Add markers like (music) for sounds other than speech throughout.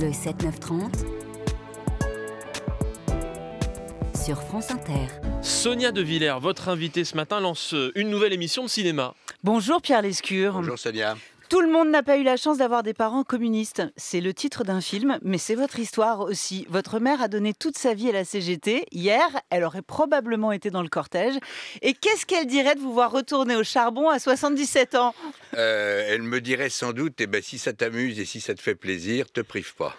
le 7-9-30 sur France Inter. Sonia De Villers, votre invitée ce matin, lance une nouvelle émission de cinéma. Bonjour Pierre Lescure. Bonjour Sonia. Tout le monde n'a pas eu la chance d'avoir des parents communistes. C'est le titre d'un film, mais c'est votre histoire aussi. Votre mère a donné toute sa vie à la CGT. Hier, elle aurait probablement été dans le cortège. Et qu'est-ce qu'elle dirait de vous voir retourner au charbon à 77 ans euh, Elle me dirait sans doute, eh ben, si ça t'amuse et si ça te fait plaisir, te prive pas.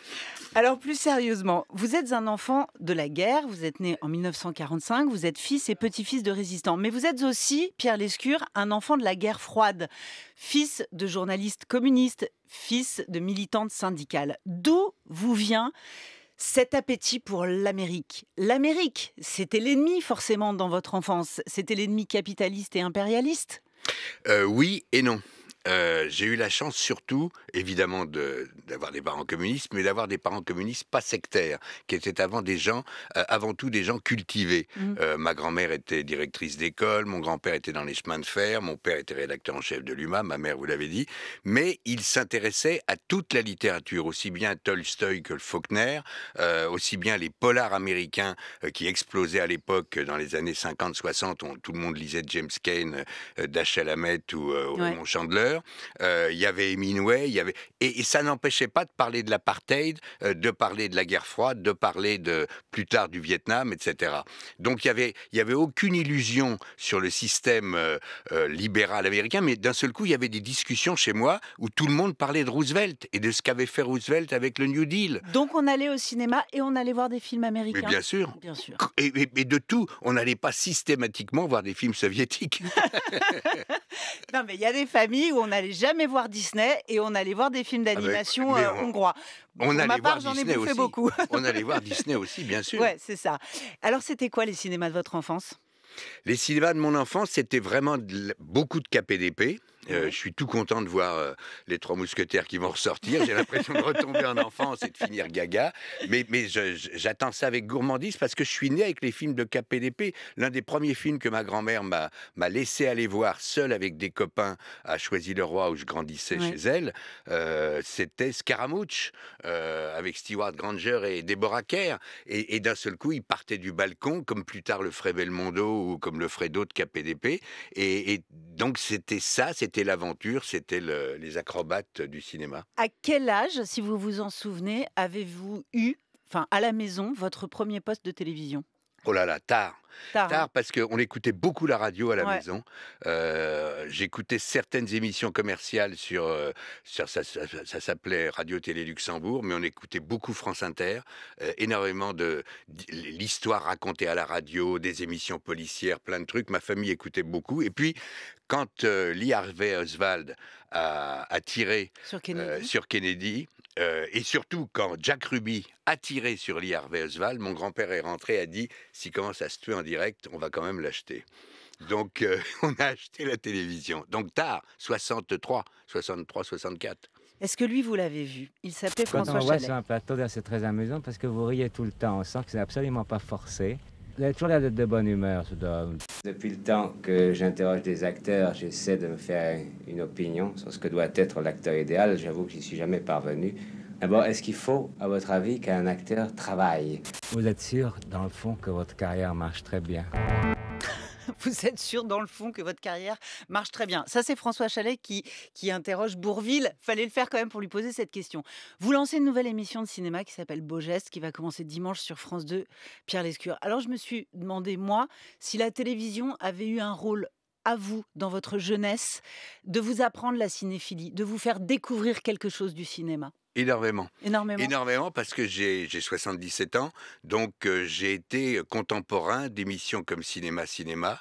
Alors plus sérieusement, vous êtes un enfant de la guerre, vous êtes né en 1945, vous êtes fils et petit-fils de résistants, mais vous êtes aussi, Pierre Lescure, un enfant de la guerre froide, fils de journaliste communiste, fils de militante syndicale. D'où vous vient cet appétit pour l'Amérique. L'Amérique, c'était l'ennemi forcément dans votre enfance, c'était l'ennemi capitaliste et impérialiste euh, Oui et non. Euh, j'ai eu la chance surtout, évidemment, d'avoir des parents communistes, mais d'avoir des parents communistes pas sectaires, qui étaient avant des gens, euh, avant tout des gens cultivés. Mmh. Euh, ma grand-mère était directrice d'école, mon grand-père était dans les chemins de fer, mon père était rédacteur en chef de l'UMA, ma mère, vous l'avez dit, mais il s'intéressait à toute la littérature, aussi bien Tolstoï que Faulkner, aussi bien les polars américains qui explosaient à l'époque dans les années 50-60, tout le monde lisait James Cain, Dasha Hammett ou, ouais. Chandler. Euh, il y avait Hemingway, il y avait... Et, ça n'empêchait pas de parler de l'apartheid, euh, de parler de la guerre froide, de parler plus tard du Vietnam, etc. Donc il n'y avait, y avait aucune illusion sur le système euh, libéral américain, mais d'un seul coup, il y avait des discussions chez moi où tout le monde parlait de Roosevelt et de ce qu'avait fait Roosevelt avec le New Deal. Donc on allait au cinéma et on allait voir des films américains. Mais bien sûr. Et, et de tout, on n'allait pas systématiquement voir des films soviétiques. (laughs) Non, mais il y a des familles où on n'allait jamais voir Disney et on allait voir des films ah bah d'animation euh, hongrois. On allait ma part, voir Disney ai aussi. beaucoup. (laughs) on allait voir Disney aussi, bien sûr. Ouais, c'est ça. Alors, c'était quoi les cinémas de votre enfance Les cinémas de mon enfance, c'était vraiment de, beaucoup de KPDP. Euh, je suis tout content de voir euh, les trois mousquetaires qui vont ressortir. J'ai l'impression de retomber en enfance et de finir gaga. Mais, mais j'attends ça avec gourmandise parce que je suis né avec les films de KPDP. L'un des premiers films que ma grand-mère m'a laissé aller voir seul avec des copains à Choisir le roi où je grandissais chez elle, euh, c'était Scaramouche avec Stewart Granger et Deborah Kerr. Et, d'un seul coup, il partait du balcon, comme plus tard le ferait Belmondo ou comme le ferait d'autres KPDP. Et, et donc c'était ça, c'était c'était l'aventure, c'était les acrobates du cinéma. À quel âge, si vous vous en souvenez, avez-vous eu, enfin à la maison, votre premier poste de télévision Oh là là, tard. Hein. tard, parce qu'on écoutait beaucoup la radio à la maison. Euh, j'écoutais certaines émissions commerciales sur, euh, ça, s'appelait Radio Télé Luxembourg, mais on écoutait beaucoup France Inter, euh, énormément de, l'histoire racontée à la radio, des émissions policières, plein de trucs. Ma famille écoutait beaucoup. Et puis quand Lee Harvey Oswald a, tiré sur Kennedy euh, et surtout, quand Jack Ruby a tiré sur Lee Harvey Oswald, mon grand-père est rentré a dit s'il commence à se tuer en direct, on va quand même l'acheter. Donc, euh, (laughs) on a acheté la télévision. Donc, tard, 63, 63, 64. Est-ce que lui, vous l'avez vu Il s'appelait bah François Quand on voit sur un plateau, c'est très amusant parce que vous riez tout le temps. On sent que c'est absolument pas forcé. Il a l'air d'être de bonne humeur, ce Depuis le temps que j'interroge des acteurs, j'essaie de me faire une opinion sur ce que doit être l'acteur idéal. J'avoue que j'y suis jamais parvenu. D'abord, est-ce qu'il faut, à votre avis, qu'un acteur travaille Vous êtes sûr, dans le fond, que votre carrière marche très bien (laughs) vous êtes sûr dans le fond que votre carrière marche très bien. Ça, c'est François Chalet qui, qui interroge Bourville. Fallait le faire quand même pour lui poser cette question. Vous lancez une nouvelle émission de cinéma qui s'appelle Beau Geste, qui va commencer dimanche sur France 2, Pierre Lescure. Alors, je me suis demandé, moi, si la télévision avait eu un rôle à vous, dans votre jeunesse, de vous apprendre la cinéphilie, de vous faire découvrir quelque chose du cinéma. Énormément. Énormément. Énormément parce que j'ai 77 ans, donc euh, j'ai été contemporain d'émissions comme Cinéma Cinéma.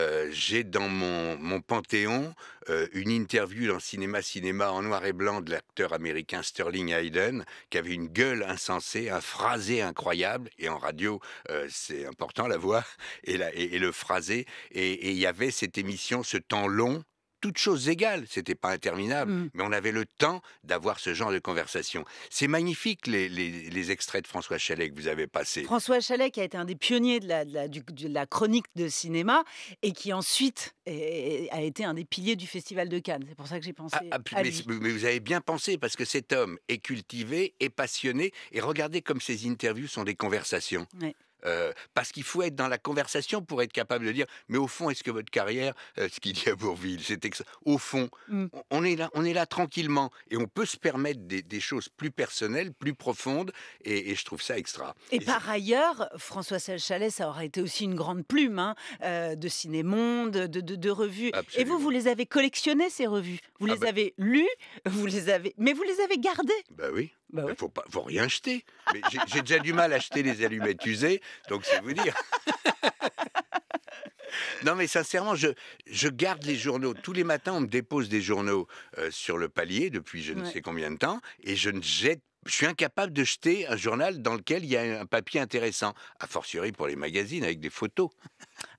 Euh, j'ai dans mon, panthéon euh, une interview dans Cinéma Cinéma en noir et blanc de l'acteur américain Sterling Hayden, qui avait une gueule insensée, un phrasé incroyable, et en radio c'est important la voix (laughs) et, la, et le phrasé. Et il y avait cette émission, ce temps long toutes choses égales, c'était pas interminable, mm. mais on avait le temps d'avoir ce genre de conversation. C'est magnifique les, extraits de François Chalet que vous avez passés. François Chalet qui a été un des pionniers de la, chronique de cinéma et qui ensuite a été un des piliers du Festival de Cannes. C'est pour ça que j'ai pensé. Ah, ah, à mais, mais, vous avez bien pensé parce que cet homme est cultivé, est passionné et regardez comme ses interviews sont des conversations. Euh, parce qu'il faut être dans la conversation pour être capable de dire, mais au fond, est-ce que votre carrière, euh, ce qu'il dit à Bourville, c'est au fond, mmh. on, est là, on est là tranquillement et on peut se permettre des, choses plus personnelles, plus profondes, et, je trouve ça extra. Et, par ailleurs, François Chalet, ça aurait été aussi une grande plume hein, euh, de Cinémonde, de, de, revues. Et vous, vous les avez collectionnées ces revues, vous ah les bah avez lues, vous les avez, mais vous les avez gardées. Bah oui. Bah Il ne faut, rien jeter. J'ai déjà du mal à acheter les allumettes usées, donc c'est vous dire. (laughs) Non, mais sincèrement, je, je, garde les journaux. Tous les matins, on me dépose des journaux euh, sur le palier depuis je ne sais combien de temps et je ne jette je suis incapable de jeter un journal dans lequel il y a un papier intéressant, a fortiori pour les magazines avec des photos.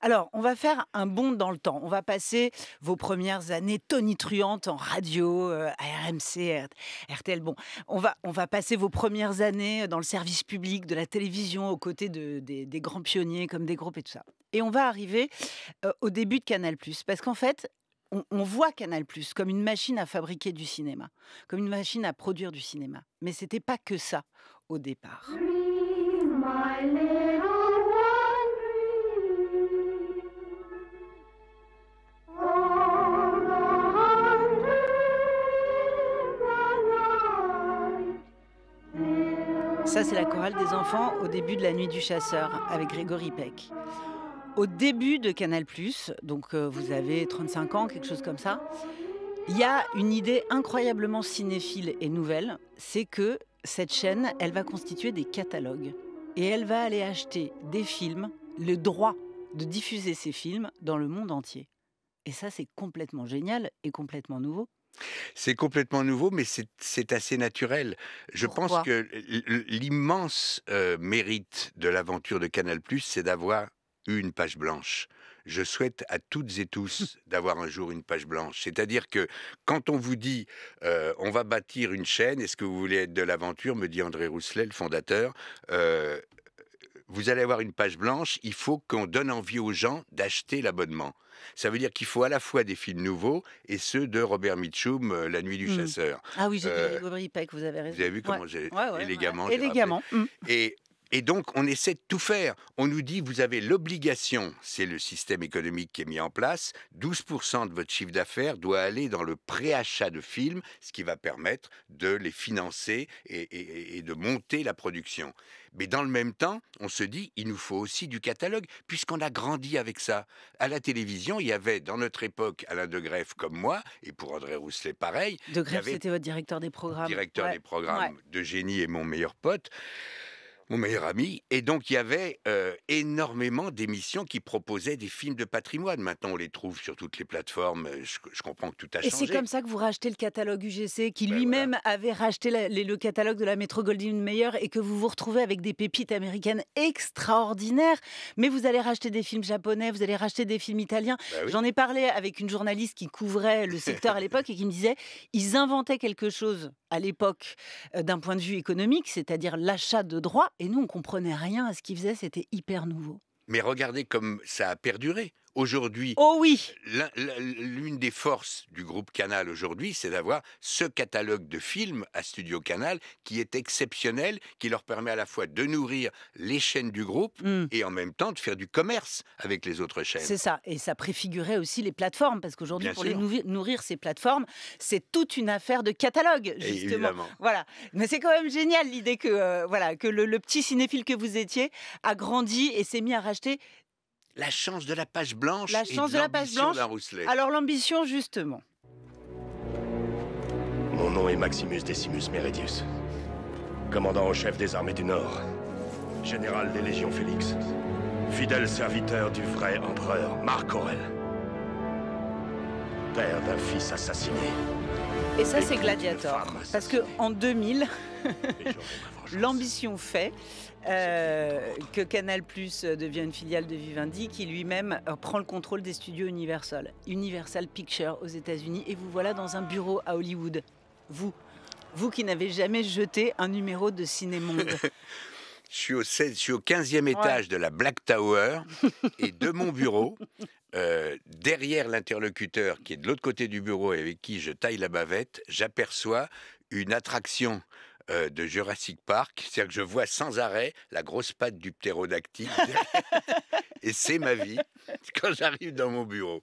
Alors, on va faire un bond dans le temps. On va passer vos premières années tonitruantes en radio, euh, à RMC, RTL. Bon, on va, on va passer vos premières années dans le service public, de la télévision, aux côtés de, des, grands pionniers comme des groupes et tout ça. Et on va arriver euh, au début de Canal+, parce qu'en fait, on, voit Canal comme une machine à fabriquer du cinéma, comme une machine à produire du cinéma. Mais n'était pas que ça au départ. Ça, c'est la chorale des enfants au début de La Nuit du Chasseur avec Grégory Peck au début de Canal+, donc euh, vous avez 35 ans, quelque chose comme ça, il y a une idée incroyablement cinéphile et nouvelle, c'est que cette chaîne, elle va constituer des catalogues et elle va aller acheter des films, le droit de diffuser ces films dans le monde entier. Et ça, c'est complètement génial et complètement nouveau. C'est complètement nouveau, mais c'est assez naturel. Je pense que l'immense euh, mérite de l'aventure de Canal ⁇ c'est d'avoir une page blanche. Je souhaite à toutes et tous hum. d'avoir un jour une page blanche. C'est-à-dire que quand on vous dit euh, on va bâtir une chaîne, est-ce que vous voulez être de l'aventure, me dit André Rousselet, le fondateur, euh, vous allez avoir une page blanche, il faut qu'on donne envie aux gens d'acheter l'abonnement. Ça veut dire qu'il faut à la fois des films nouveaux et ceux de Robert Mitchum, euh, La Nuit du hum. Chasseur. Ah oui, j'ai Robert vous avez raison. Vous avez vu comment j'ai élégamment. Et donc, on essaie de tout faire. On nous dit, vous avez l'obligation, c'est le système économique qui est mis en place, 12% de votre chiffre d'affaires doit aller dans le préachat de films, ce qui va permettre de les financer et, de monter la production. Mais dans le même temps, on se dit, il nous faut aussi du catalogue, puisqu'on a grandi avec ça. À la télévision, il y avait, dans notre époque, Alain de Greff comme moi, et pour André Rousselet, pareil. De Greff, c'était votre directeur des programmes. Directeur des programmes de génie et mon meilleur pote mon meilleur ami. Et donc, il y avait euh, énormément d'émissions qui proposaient des films de patrimoine. Maintenant, on les trouve sur toutes les plateformes. Euh, je, comprends que tout a changé. Et c'est comme ça que vous rachetez le catalogue UGC, qui ben lui-même avait racheté le catalogue de la Métro Goldwyn Mayer et que vous vous retrouvez avec des pépites américaines extraordinaires. Mais vous allez racheter des films japonais, vous allez racheter des films italiens. Ben J'en ai parlé avec une journaliste qui couvrait le secteur à l'époque et qui me disait ils inventaient quelque chose à l'époque d'un point de vue économique, c'est-à-dire l'achat de droits, et nous on comprenait rien à ce qu'ils faisaient, c'était hyper nouveau. Mais regardez comme ça a perduré aujourd'hui, oh oui l'une des forces du groupe Canal aujourd'hui, c'est d'avoir ce catalogue de films à Studio Canal qui est exceptionnel, qui leur permet à la fois de nourrir les chaînes du groupe hmm. et en même temps de faire du commerce avec les autres chaînes. C'est ça, et ça préfigurait aussi les plateformes, parce qu'aujourd'hui, pour les nourrir ces plateformes, c'est toute une affaire de catalogue, justement. Voilà, mais c'est quand même génial l'idée que euh, voilà que le petit cinéphile que vous étiez a grandi et s'est mis à racheter la chance de la page blanche. La chance de, la page Alors l'ambition, justement. Mon nom est Maximus Decimus Meridius, commandant en chef des armées du Nord, général des légions Félix, fidèle serviteur du vrai empereur Marc Aurel, père d'un fils assassiné. Et ça, c'est Gladiator. Parce que en 2000, (laughs) l'ambition fait euh, que Canal Plus devienne une filiale de Vivendi qui lui-même euh, prend le contrôle des studios Universal, Universal Pictures aux États-Unis. Et vous voilà dans un bureau à Hollywood. Vous, vous qui n'avez jamais jeté un numéro de Cinémonde. (laughs) je, suis au au 15e étage de la Black Tower (laughs) et de mon bureau, euh, derrière l'interlocuteur qui est de l'autre côté du bureau et avec qui je taille la bavette, j'aperçois une attraction euh, de Jurassic Park. C'est-à-dire que je vois sans arrêt la grosse patte du ptérodactyle. (laughs) et c'est ma vie (laughs) quand j'arrive dans mon bureau.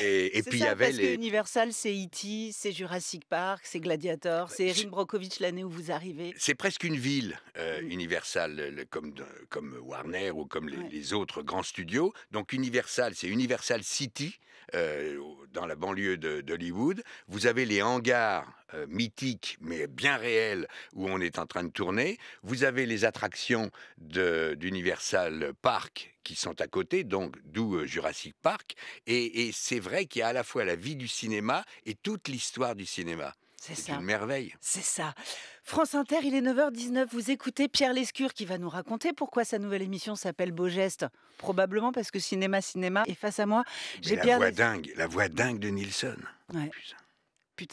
Et, puis il y avait Universal, c'est E.T., c'est Jurassic Park, c'est Gladiator, bah, c'est Erin Brockovich l'année où vous arrivez. C'est presque une ville euh, mmh. Universal, comme, comme Warner ou comme les, autres grands studios. Donc Universal, c'est Universal City euh, dans la banlieue d'Hollywood. Vous avez les hangars euh, mythique mais bien réel où on est en train de tourner. Vous avez les attractions d'Universal Park qui sont à côté, donc d'où euh, Jurassic Park. Et, c'est vrai qu'il y a à la fois la vie du cinéma et toute l'histoire du cinéma. C'est une merveille. C'est ça. France Inter, il est 9h19. Vous écoutez Pierre Lescure qui va nous raconter pourquoi sa nouvelle émission s'appelle Beau Geste. Probablement parce que cinéma, cinéma. Et face à moi, j'ai Pierre. La voix dingue, la voix dingue de Nielsen. Ouais.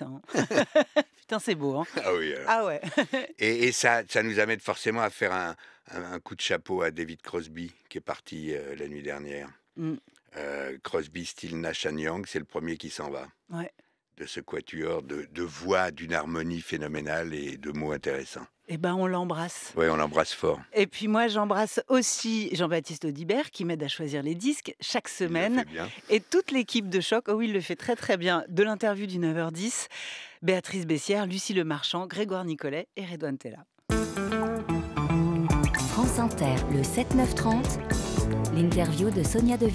Hein. (laughs) Putain. c'est beau. Hein. ah oui. Euh. Ah ouais. (laughs) et, ça, nous amène forcément à faire un, coup de chapeau à David Crosby, qui est parti euh, la nuit dernière. Mmh. Euh, Crosby, style Nash Young, c'est le premier qui s'en va. Ouais de ce quatuor de, voix, d'une harmonie phénoménale et de mots intéressants. Et eh ben, on l'embrasse. Oui, on l'embrasse fort. Et puis moi, j'embrasse aussi Jean-Baptiste Audibert qui m'aide à choisir les disques chaque semaine. Et toute l'équipe de Choc, oh oui, il le fait très très bien, de l'interview du 9h10, Béatrice Bessière, Lucie Le Marchand, Grégoire Nicolet et Redouane Tella. France Inter, le 7-9-30. L'interview de Sonia De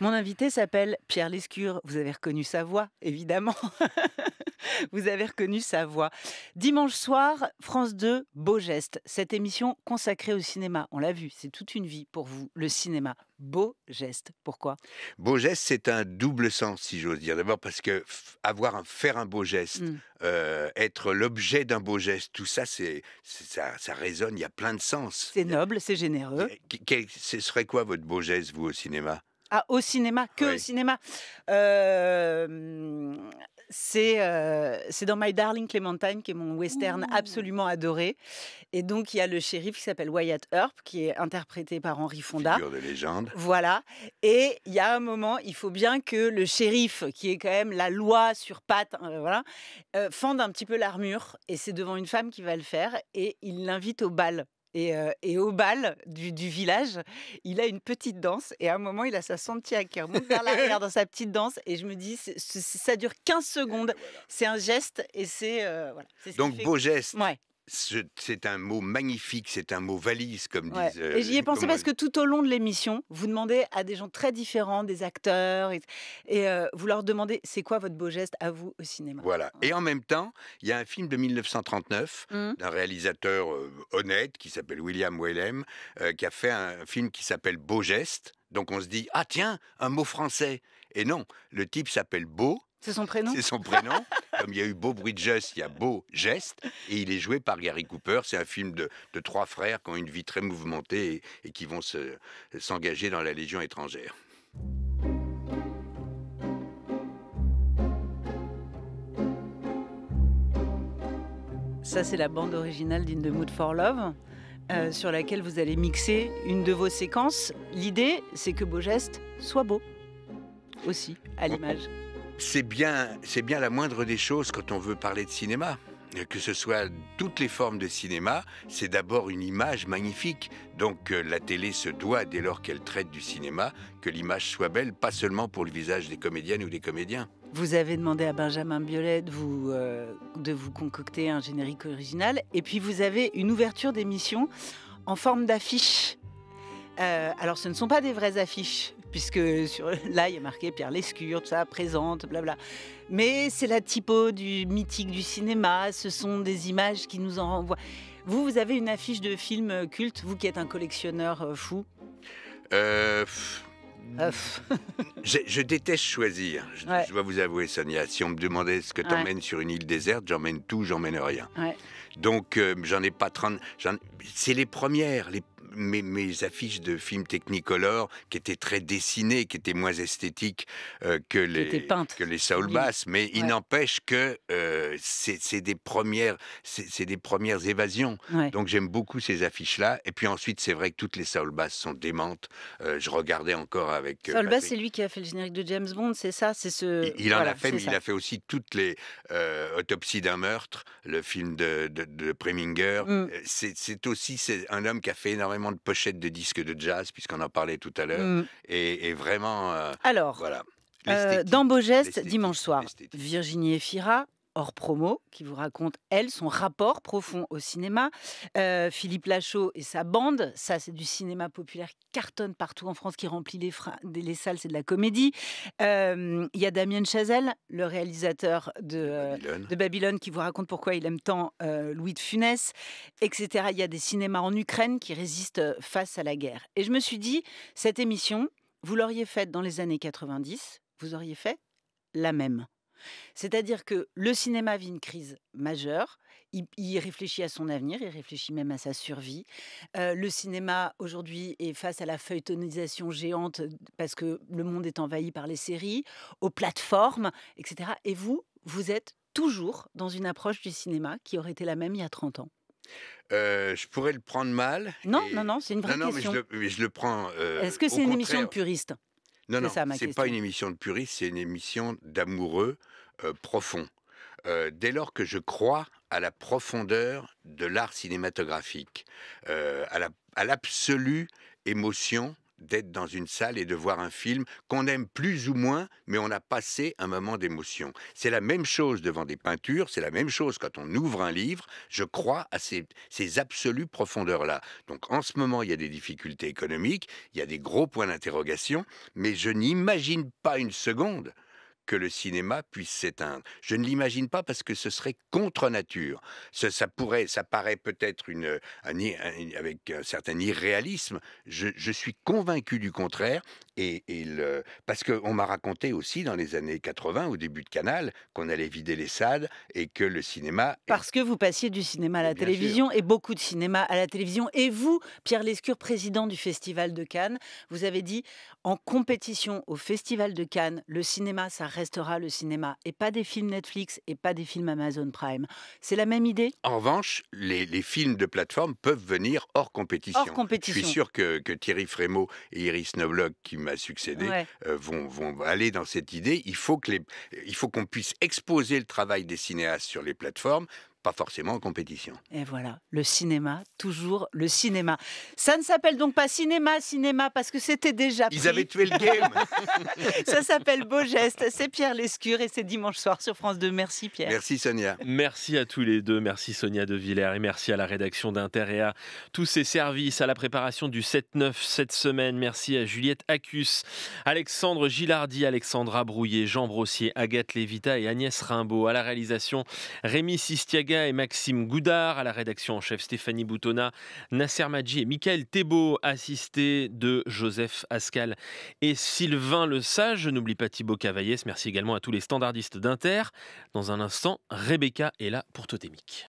Mon invité s'appelle Pierre Lescure. Vous avez reconnu sa voix, évidemment. (laughs) (laughs) Vous avez reconnu sa voix. Dimanche soir, France 2, Beau Geste. Cette émission consacrée au cinéma. On l'a vu, c'est toute une vie pour vous, le cinéma. Beau geste. Pourquoi Beau geste, c'est un double sens, si j'ose dire. D'abord parce que avoir un, faire un beau geste, mm. euh, être l'objet d'un beau geste, tout ça, c'est ça, résonne. Il y a plein de sens. C'est noble, c'est généreux. Quel, ce serait quoi votre beau geste, vous, au cinéma ah, au cinéma, que au cinéma. Euh, euh, c'est dans My Darling Clementine, qui est mon western mmh. absolument adoré. Et donc, il y a le shérif qui s'appelle Wyatt Earp, qui est interprété par Henry Fonda. Figure de légende. Voilà. Et il y a un moment, il faut bien que le shérif, qui est quand même la loi sur pattes, hein, euh, fende un petit peu l'armure. Et c'est devant une femme qui va le faire. Et il l'invite au bal. Et, au bal du, village, il a une petite danse. Et à un moment, il a sa Santiago qui remonte vers l'arrière (laughs) dans sa petite danse. Et je me dis, ça dure 15 secondes. C'est un geste et c'est. Donc, beau geste c'est un mot magnifique, c'est un mot valise, comme disent. et euh, j'y ai pensé parce que tout au long de l'émission, vous demandez à des gens très différents, des acteurs, et, euh, vous leur demandez c'est quoi votre beau geste à vous au cinéma. Voilà. Hein. Et en même temps, il y a un film de 1939 mmh. d'un réalisateur honnête qui s'appelle William Wellem, euh, qui a fait un film qui s'appelle Beau geste. Donc on se dit ah tiens un mot français. Et non, le type s'appelle Beau. C'est son prénom. C'est son prénom. (laughs) Comme il y a eu Beau Bruit de Geste, il y a Beau Geste. Et il est joué par Gary Cooper. C'est un film de, trois frères qui ont une vie très mouvementée et, qui vont s'engager dans la Légion étrangère. Ça, c'est la bande originale d'In the Mood for Love. Euh, sur laquelle vous allez mixer une de vos séquences. L'idée, c'est que Beau Geste soit beau aussi, à l'image c'est bien, c'est bien la moindre des choses quand on veut parler de cinéma. Que ce soit toutes les formes de cinéma, c'est d'abord une image magnifique. Donc euh, la télé se doit, dès lors qu'elle traite du cinéma, que l'image soit belle, pas seulement pour le visage des comédiennes ou des comédiens. Vous avez demandé à Benjamin Biolay de vous, euh, de vous concocter un générique original. Et puis vous avez une ouverture d'émission en forme d'affiche. Euh, alors ce ne sont pas des vraies affiches, puisque sur, (laughs) là, il y a marqué Pierre Lescure, tout ça, présente, blabla. Mais c'est la typo du mythique du cinéma, ce sont des images qui nous en renvoient. Vous, vous avez une affiche de film culte, vous qui êtes un collectionneur euh, fou euh, (laughs) je, déteste choisir. Je, dois vous avouer, Sonia. Si on me demandait ce que tu emmènes sur une île déserte, j'emmène tout, j'emmène rien. Donc, euh, j'en ai pas 30. C'est les premières, les mes, mes, affiches de films Technicolor qui étaient très dessinées, qui étaient moins esthétiques euh, que, les, que les Saul Bass. Mais il n'empêche que euh, c'est des premières, c'est des premières évasions. Donc j'aime beaucoup ces affiches-là. Et puis ensuite, c'est vrai que toutes les Saul Bass sont démentes. Euh, je regardais encore avec. Saul Bass, c'est lui qui a fait le générique de James Bond, c'est ça, c'est ce. Il, en a fait, mais il a fait aussi toutes les Autopsies d'un meurtre, le film de, de, de Preminger. Mm. C'est aussi un homme qui a fait énormément de pochettes de disques de jazz, puisqu'on en parlait tout à l'heure. Mm. Et, vraiment. Euh, Alors. Voilà. Euh, dans Beau dimanche soir, Virginie Efira, hors promo qui vous raconte, elle, son rapport profond au cinéma. Euh, Philippe Lachaud et sa bande, ça c'est du cinéma populaire qui cartonne partout en France, qui remplit les, les salles, c'est de la comédie. Euh, il y a Damien Chazelle, le réalisateur de, euh, Babylone. de, Babylone. qui vous raconte pourquoi il aime tant Louis de Funès, etc. Il y a des cinémas en Ukraine qui résistent face à la guerre. Et je me suis dit, cette émission, vous l'auriez faite dans les années 90, vous auriez fait la même. C'est-à-dire que le cinéma vit une crise majeure. Il, réfléchit à son avenir, il réfléchit même à sa survie. Euh, le cinéma aujourd'hui est face à la feuilletonisation géante parce que le monde est envahi par les séries, aux plateformes, etc. Et vous, vous êtes toujours dans une approche du cinéma qui aurait été la même il y a 30 ans. Euh, je pourrais le prendre mal. Non, non, non, c'est une vraie non, non, question. Mais je, le, prends. Euh, Est-ce que c'est une émission de puriste non, non, c'est pas une émission de puristes, c'est une émission d'amoureux euh, profonds. Euh, dès lors que je crois à la profondeur de l'art cinématographique, euh, à l'absolue émotion d'être dans une salle et de voir un film qu'on aime plus ou moins, mais on a passé un moment d'émotion. C'est la même chose devant des peintures, c'est la même chose quand on ouvre un livre. Je crois à ces, absolues profondeurs-là. Donc en ce moment, il y a des difficultés économiques, il y a des gros points d'interrogation, mais je n'imagine pas une seconde que le cinéma puisse s'éteindre. Je ne l'imagine pas parce que ce serait contre nature. Ça, pourrait, ça paraît peut-être une, un, avec un certain irréalisme. Je, suis convaincu du contraire. Et, et le, parce qu'on m'a raconté aussi dans les années 80, au début de Canal, qu'on allait vider les salles et que le cinéma. Parce que vous passiez du cinéma à la télévision et beaucoup de cinéma à la télévision. Et vous, Pierre Lescure, président du Festival de Cannes, vous avez dit en compétition au Festival de Cannes, le cinéma, ça restera le cinéma et pas des films Netflix et pas des films Amazon Prime. C'est la même idée En revanche, les, films de plateforme peuvent venir hors compétition. compétition. Je suis sûr que, Thierry Frémaux et Iris Noblog, qui m'a succédé, euh, vont, aller dans cette idée. Il faut qu'on puisse exposer le travail des cinéastes sur les plateformes pas forcément en compétition. Et voilà, le cinéma, toujours le cinéma. Ça ne s'appelle donc pas cinéma, cinéma, parce que c'était déjà Ils avaient tué le game (laughs) Ça s'appelle Beau Geste, c'est Pierre Lescure et c'est dimanche soir sur France 2. Merci Pierre. Merci Sonia. Merci à tous les deux, merci Sonia De Villers et merci à la rédaction d'Inter tous ses services, à la préparation du 7-9 cette semaine. Merci à Juliette Acus, Alexandre Gilardi, Alexandra Brouillet, Jean Brossier, Agathe Lévita et Agnès Rimbaud. À la réalisation, Rémi Sistiag et Maxime Goudard, à la rédaction en chef Stéphanie Boutonna, Nasser Maji et Michael Thébault, assisté de Joseph Ascal et Sylvain Le Sage. Je n'oublie pas Thibaut Cavaillès. Merci également à tous les standardistes d'Inter. Dans un instant, Rebecca est là pour Totémique.